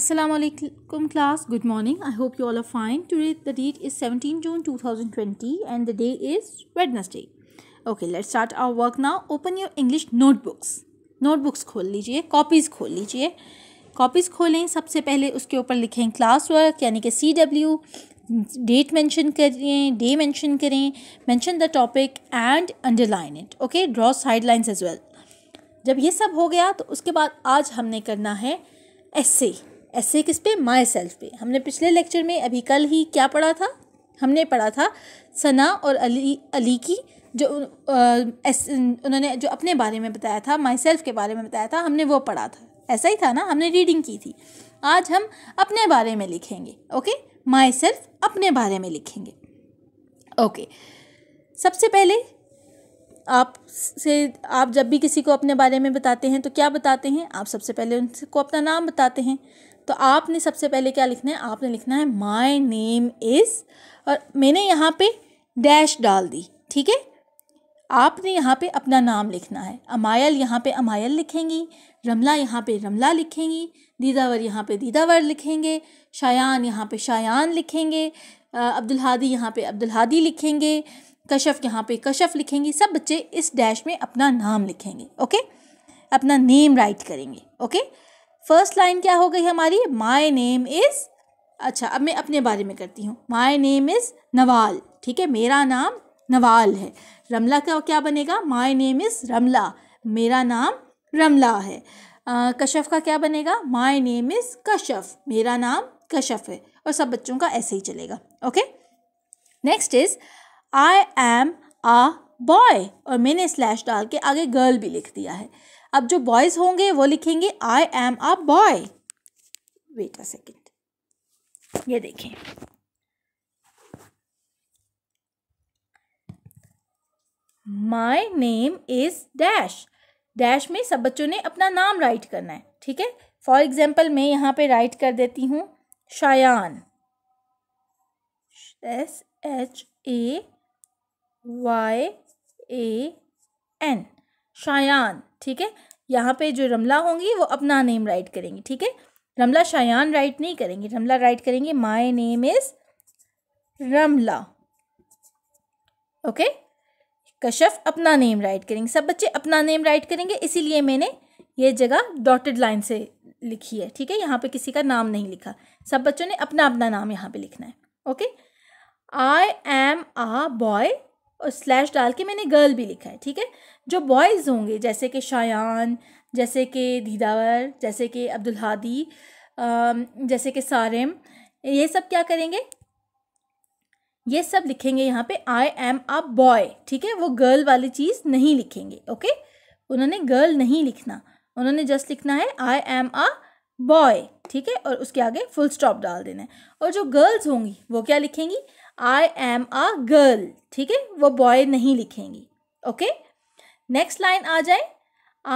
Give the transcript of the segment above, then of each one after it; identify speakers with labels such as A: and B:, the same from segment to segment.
A: Assalamualaikum class. Good morning. I hope you all are fine. Today the date is 17 June 2020 and the day is Wednesday. Okay, let's start our work now. Open your English notebooks. Notebooks खोल लीजिए Copies खोल लीजिए Copies खोलें सबसे पहले उसके ऊपर लिखें क्लास वर्क यानी कि सी डब्ल्यू डेट मेंशन करें डे मेंशन करें mention the topic and underline it okay draw side lines as well जब ये सब हो गया तो उसके बाद आज हमने करना है एसे ऐसे किस पे माई सेल्फ पे हमने पिछले लेक्चर में अभी कल ही क्या पढ़ा था हमने पढ़ा था सना और अली अली की जो एस उन्होंने जो अपने बारे में बताया था माई सेल्फ के बारे में बताया था हमने वो पढ़ा था ऐसा ही था ना हमने रीडिंग की थी आज हम अपने बारे में लिखेंगे ओके माई सेल्फ अपने बारे में लिखेंगे ओके सबसे पहले आप से आप जब भी किसी को अपने बारे में बताते हैं तो क्या बताते हैं आप सबसे पहले उनको अपना नाम बताते हैं तो आपने सबसे पहले क्या लिखना है आपने लिखना है माई नेम इज़ और मैंने यहाँ पे डैश डाल दी ठीक है आपने यहाँ पे अपना नाम लिखना है अमायल यहाँ पे अमायल लिखेंगी रमला यहाँ पे रमला लिखेंगी दीदावर यहाँ पे दीदावर लिखेंगे शायान यहाँ पे शायान लिखेंगे अब्दुल हादी यहाँ पे अब्दुल हादी लिखेंगे कशफ यहाँ पे कशफ लिखेंगी सब बच्चे इस डैश में अपना नाम लिखेंगे ओके अपना नेम राइट करेंगे ओके फर्स्ट लाइन क्या हो गई हमारी माई नेम इज़ अच्छा अब मैं अपने बारे में करती हूँ माई नेम इज़ नवाल ठीक है मेरा नाम नवाल है रमला का क्या बनेगा माई नेम इज़ रमला मेरा नाम रमला है आ, कशफ का क्या बनेगा माई नेम इज़ कशफ मेरा नाम कशफ है और सब बच्चों का ऐसे ही चलेगा okay next is I am a boy और मैंने स्लैश डाल के आगे गर्ल भी लिख दिया है अब जो बॉयज़ होंगे वो लिखेंगे I am a boy wait a second ये देखें my name is dash dash में सब बच्चों ने अपना नाम राइट करना है ठीक है फॉर एग्जाम्पल मैं यहाँ पे राइट कर देती हूँ Shayan S H A Y A N Shayan ठीक है यहाँ पे जो रमला होंगी वो अपना नेम राइट करेंगी ठीक है रमला शायान राइट नहीं करेंगी रमला राइट करेंगे my name is Ramla okay Kashaf अपना नेम राइट करेंगे सब बच्चे अपना नेम राइट करेंगे इसीलिए मैंने ये जगह डॉटेड लाइन से लिखी है ठीक है यहाँ पे किसी का नाम नहीं लिखा सब बच्चों ने अपना अपना नाम यहाँ पे लिखना है okay I am a boy और स्लैश डाल के मैंने गर्ल भी लिखा है ठीक है जो बॉयज़ होंगे जैसे कि शायान जैसे कि दीदावर जैसे कि अब्दुल हादी जैसे कि सारम ये सब क्या करेंगे ये सब लिखेंगे यहाँ पे आई एम आ बॉय ठीक है वो गर्ल वाली चीज़ नहीं लिखेंगे ओके उन्होंने गर्ल नहीं लिखना उन्होंने जस्ट लिखना है आई एम आ बॉय ठीक है और उसके आगे फुल स्टॉप डाल देना है और जो गर्ल्स होंगी वो क्या लिखेंगी आई एम अ गर्ल ठीक है वो बॉय नहीं लिखेंगी ओके नेक्स्ट लाइन आ जाए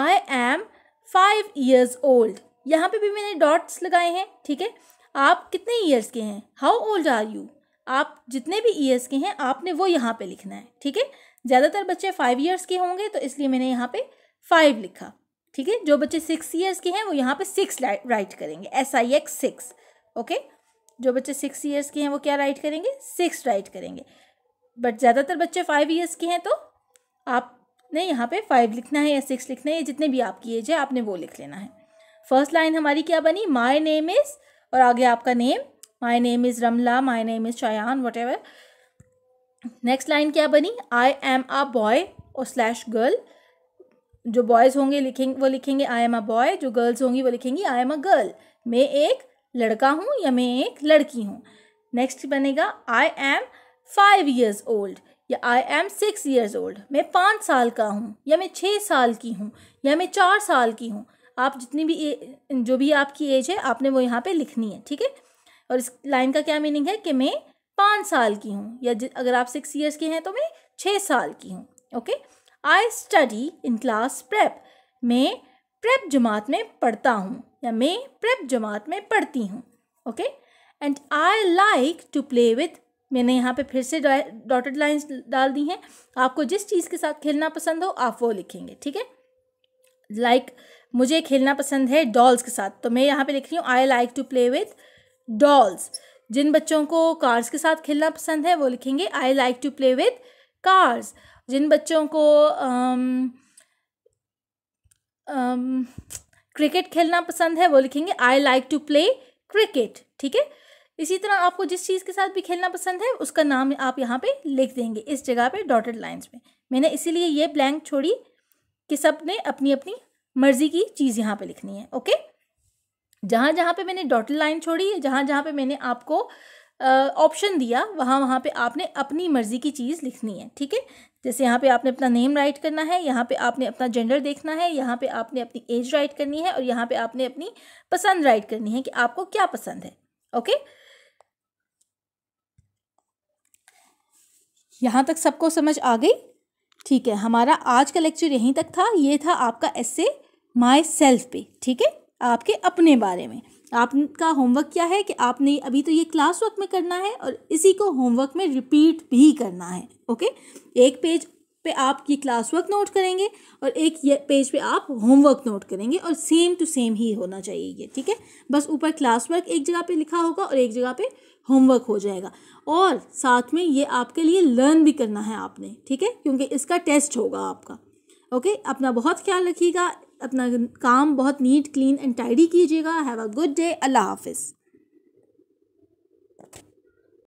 A: I am five years old यहाँ पे भी मैंने डॉट्स लगाए हैं ठीक है आप कितने ईयर्स के हैं हाउ ओल्ड आर यू आप जितने भी ईयर्स के हैं आपने वो यहाँ पे लिखना है ठीक है ज़्यादातर बच्चे फाइव ईयर्स के होंगे तो इसलिए मैंने यहाँ पे फाइव लिखा ठीक है जो बच्चे सिक्स ईयर्स के हैं वो यहाँ पे सिक्स राइट करेंगे S I X six okay जो बच्चे सिक्स ईयर्स के हैं वो क्या राइट करेंगे सिक्स राइट करेंगे बट ज़्यादातर बच्चे फाइव ईयर्स के हैं तो आपने यहाँ पे फाइव लिखना है या सिक्स लिखना है या जितने भी आपकी एज है आपने वो लिख लेना है फर्स्ट लाइन हमारी क्या बनी माई नेम इज़ और आगे आपका name my name is Ramla my name is Shayan whatever next line क्या बनी आई एम अ बॉय और स्लैश गर्ल जो बॉयज़ होंगे लिखेंगे वो लिखेंगे आई एम अ बॉय जो गर्ल्स होंगी वो लिखेंगी आई एम अ गर्ल मैं एक लड़का हूँ या मैं एक लड़की हूँ नेक्स्ट बनेगा I am five years old या I am six years old मैं पाँच साल का हूँ या मैं छः साल की हूँ या मैं चार साल की हूँ आप जितनी भी ए, जो भी आपकी एज है आपने वो यहाँ पे लिखनी है ठीक है और इस लाइन का क्या मीनिंग है कि मैं पाँच साल की हूँ या अगर आप सिक्स ईयर्स के हैं तो मैं छः साल की हूँ okay I study in class prep मैं प्रेप जमात में पढ़ता हूँ या मैं प्रेप जमात में पढ़ती हूँ okay and I like to play with मैंने यहाँ पे फिर से डॉटेड लाइंस डाल दी हैं आपको जिस चीज़ के साथ खेलना पसंद हो आप वो लिखेंगे ठीक है लाइक मुझे खेलना पसंद है डॉल्स के साथ तो मैं यहाँ पे लिख रही हूँ I like to play with dolls जिन बच्चों को कार्स के साथ खेलना पसंद है वो लिखेंगे I like to play with cars जिन बच्चों को um, क्रिकेट खेलना पसंद है वो लिखेंगे I like to play cricket ठीक है इसी तरह आपको जिस चीज़ के साथ भी खेलना पसंद है उसका नाम आप यहाँ पे लिख देंगे इस जगह पे डॉटेड लाइंस में मैंने इसीलिए ये ब्लैंक छोड़ी कि सब ने अपनी अपनी मर्ज़ी की चीज़ यहाँ पे लिखनी है ओके जहाँ जहाँ पे मैंने डॉटेड लाइन छोड़ी है जहाँ जहाँ पे मैंने आपको ऑप्शन दिया वहाँ वहाँ पे आपने अपनी मर्ज़ी की चीज़ लिखनी है ठीक है जैसे यहाँ पे आपने अपना नेम राइट करना है यहाँ पे आपने अपना जेंडर देखना है यहाँ पे आपने अपनी एज राइट करनी है और यहाँ पे आपने अपनी पसंद राइट करनी है कि आपको क्या पसंद है ओके यहाँ तक सबको समझ आ गई ठीक है हमारा आज का लेक्चर यहीं तक था ये था आपका एस ए माई सेल्फ पे ठीक है आपके अपने बारे में आपका होमवर्क क्या है कि आपने अभी तो ये क्लास वर्क में करना है और इसी को होमवर्क में रिपीट भी करना है ओके एक पेज पे आप ये क्लास वर्क नोट करेंगे और एक ये पेज पे आप होमवर्क नोट करेंगे और सेम टू सेम ही होना चाहिए ये ठीक है बस ऊपर क्लास वर्क एक जगह पे लिखा होगा और एक जगह पे होमवर्क हो जाएगा और साथ में ये आपके लिए लर्न भी करना है आपने ठीक है क्योंकि इसका टेस्ट होगा आपका ओके अपना बहुत ख्याल रखिएगा अपना काम बहुत नीट क्लीन एंड टाइडी कीजिएगा हैव अ गुड डे अल्लाह हाफिज़